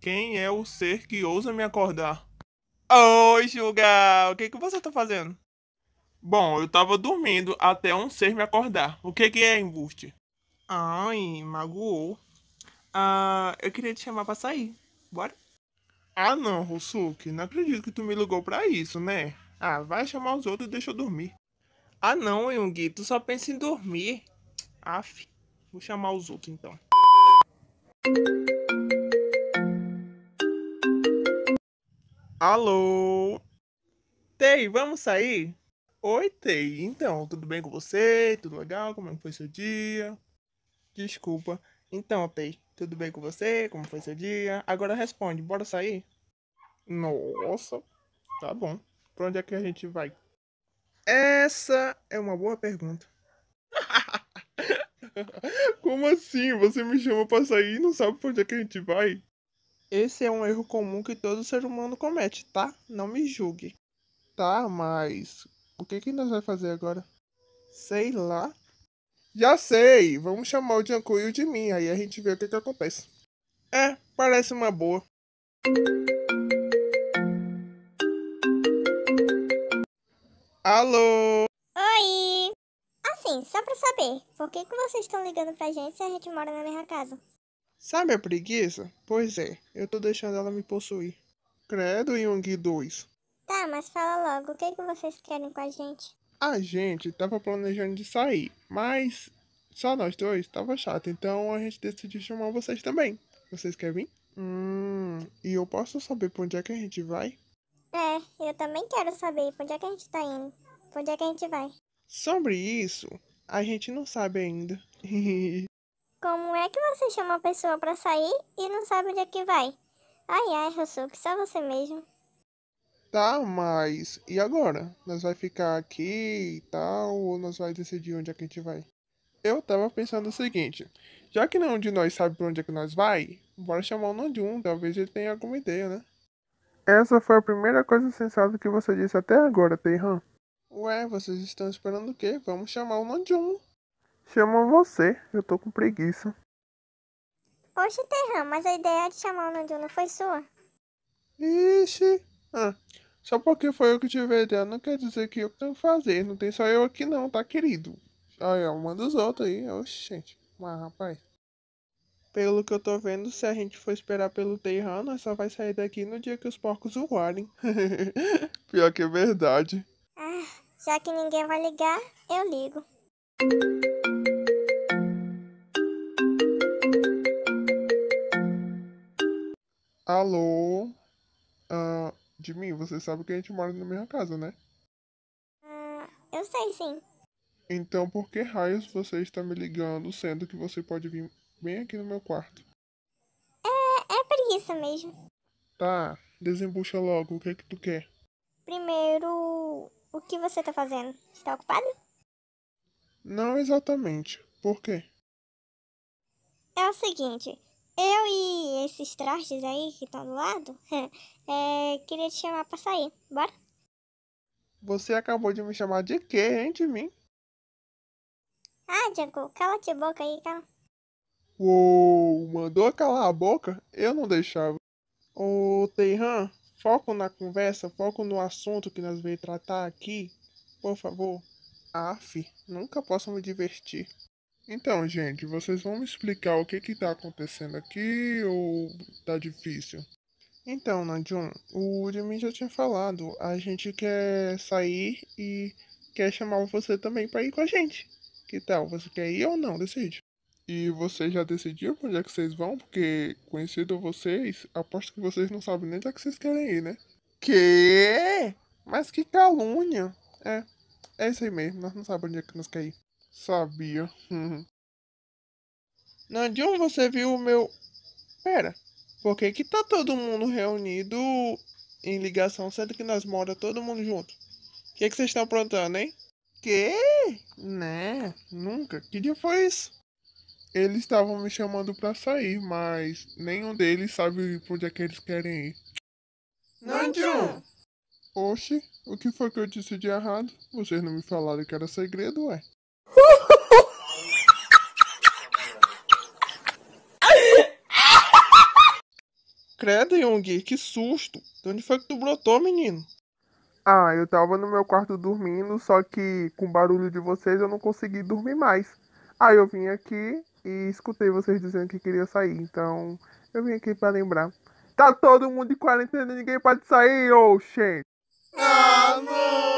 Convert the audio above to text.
Quem é o ser que ousa me acordar? Oi, Sugar! O que, que você tá fazendo? Bom, eu tava dormindo até um ser me acordar. O que, que é embuste? Ai, magoou. Ah, eu queria te chamar pra sair. Bora? Ah não, Rosuke. não acredito que tu me ligou pra isso, né? Ah, vai chamar os outros e deixa eu dormir. Ah não, Yungi, tu só pensa em dormir. Af, vou chamar os outros então. Alô? Tei, vamos sair? Oi, Tei. Então, tudo bem com você? Tudo legal? Como é foi seu dia? Desculpa. Então, Tei, tudo bem com você? Como foi seu dia? Agora responde, bora sair? Nossa, tá bom. Pra onde é que a gente vai? Essa é uma boa pergunta. Como assim? Você me chama pra sair e não sabe pra onde é que a gente vai? Esse é um erro comum que todo ser humano comete, tá? Não me julgue. Tá, mas o que que nós vai fazer agora? Sei lá. Já sei! Vamos chamar o Janku e o de mim, aí a gente vê o que que acontece. É, parece uma boa. Alô? assim, só pra saber, por que, que vocês estão ligando pra gente se a gente mora na mesma casa? Sabe a preguiça? Pois é, eu tô deixando ela me possuir. Credo, Young 2. Tá, mas fala logo, o que, que vocês querem com a gente? A gente tava planejando de sair, mas só nós dois tava chato, então a gente decidiu chamar vocês também. Vocês querem vir? Hum, e eu posso saber pra onde é que a gente vai? É, eu também quero saber pra onde é que a gente tá indo. Pra onde é que a gente vai? Sobre isso, a gente não sabe ainda. Como é que você chama a pessoa para sair e não sabe onde é que vai? Ai ai, que só você mesmo. Tá, mas e agora? Nós vai ficar aqui e tal, ou nós vai decidir onde é que a gente vai? Eu tava pensando o seguinte, já que nenhum de nós sabe pra onde é que nós vai, bora chamar o Nandjum, talvez ele tenha alguma ideia, né? Essa foi a primeira coisa sensata que você disse até agora, Teihan. Ué, vocês estão esperando o quê? Vamos chamar o Nanjum. Chama você, eu tô com preguiça. Oxe, Terran, mas a ideia de chamar o Nanjum não foi sua? Ixi. Ah, só porque foi eu que tive a ideia não quer dizer que eu tenho que fazer. Não tem só eu aqui não, tá, querido? Olha, uma dos outros aí. Oxe, gente. Mas, rapaz... Pelo que eu tô vendo, se a gente for esperar pelo Teihan, nós só vai sair daqui no dia que os porcos voarem. Pior que é verdade. Já que ninguém vai ligar, eu ligo. Alô? Ah, de mim, você sabe que a gente mora na mesma casa, né? Ah, eu sei sim. Então por que raios você está me ligando, sendo que você pode vir bem aqui no meu quarto? É, é preguiça mesmo. Tá, desembucha logo, o que é que tu quer? Primeiro, o que você tá fazendo? Está ocupado? Não exatamente. Por quê? É o seguinte, eu e esses trastes aí que estão do lado, é, queria te chamar pra sair. Bora? Você acabou de me chamar de quê, hein, de mim? Ah, Django, cala te boca aí, cala. Uou, mandou calar a boca? Eu não deixava. Ô, Teihan, Foco na conversa, foco no assunto que nós veio tratar aqui. Por favor. Aff, nunca posso me divertir. Então, gente, vocês vão me explicar o que que tá acontecendo aqui ou tá difícil? Então, Nadion, o Jimmy já tinha falado, a gente quer sair e quer chamar você também para ir com a gente. Que tal? Você quer ir ou não? Decide. E vocês já decidiram pra onde é que vocês vão? Porque, conhecido vocês, aposto que vocês não sabem nem onde é que vocês querem ir, né? Que? Mas que calúnia! É, é isso aí mesmo, nós não sabemos onde é que nós queremos ir. Sabia. Nandion, você viu o meu. Pera, por que, que tá todo mundo reunido em ligação, sendo que nós mora todo mundo junto? O que, é que vocês estão aprontando, hein? Que? Né, nunca. Que dia foi isso? Eles estavam me chamando para sair, mas nenhum deles sabe pra onde é que eles querem ir. Nandium! Oxe, o que foi que eu disse de errado? Vocês não me falaram que era segredo, ué. Credo, Jung, que susto! De onde foi que tu brotou, menino? Ah, eu tava no meu quarto dormindo, só que com o barulho de vocês eu não consegui dormir mais. Aí eu vim aqui e escutei vocês dizendo que queria sair. Então eu vim aqui para lembrar. Tá todo mundo de quarentena e ninguém pode sair, ô, oh, gente! Ah, não!